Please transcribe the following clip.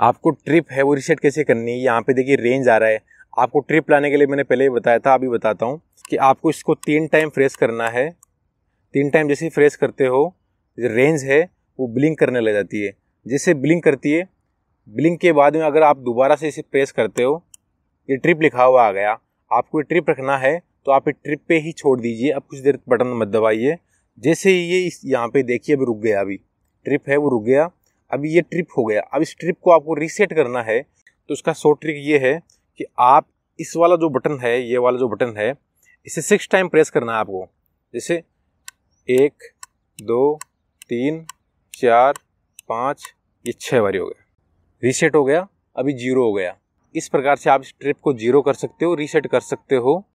आपको ट्रिप है वो रिसेट कैसे करनी है यहाँ पे देखिए रेंज आ रहा है आपको ट्रिप लाने के लिए मैंने पहले बताया था अभी बताता हूँ कि आपको इसको तीन टाइम फ्रेस करना है तीन टाइम जैसे फ्रेश फ्रेस करते हो रेंज है वो ब्लिंक करने लग जाती है जैसे ब्लिंक करती है ब्लिंक के बाद में अगर आप दोबारा से इसे प्रेस करते हो ये ट्रिप लिखा हुआ आ गया आपको ये ट्रिप रखना है तो आप ये ट्रिप पे ही छोड़ दीजिए अब कुछ देर बटन मत दबाइए जैसे ही ये इस यहाँ पे देखिए अभी रुक गया अभी ट्रिप है वो रुक गया अभी ये ट्रिप हो गया अब इस ट्रिप को आपको रीसेट करना है तो उसका शॉर्ट ट्रिक ये है कि आप इस वाला जो बटन है ये वाला जो बटन है इसे सिक्स टाइम प्रेस करना है आपको जैसे एक दो तीन चार पाँच ये छः बारी हो गया रीसेट हो गया अभी जीरो हो गया इस प्रकार से आप इस ट्रिप को जीरो कर सकते हो रीसेट कर सकते हो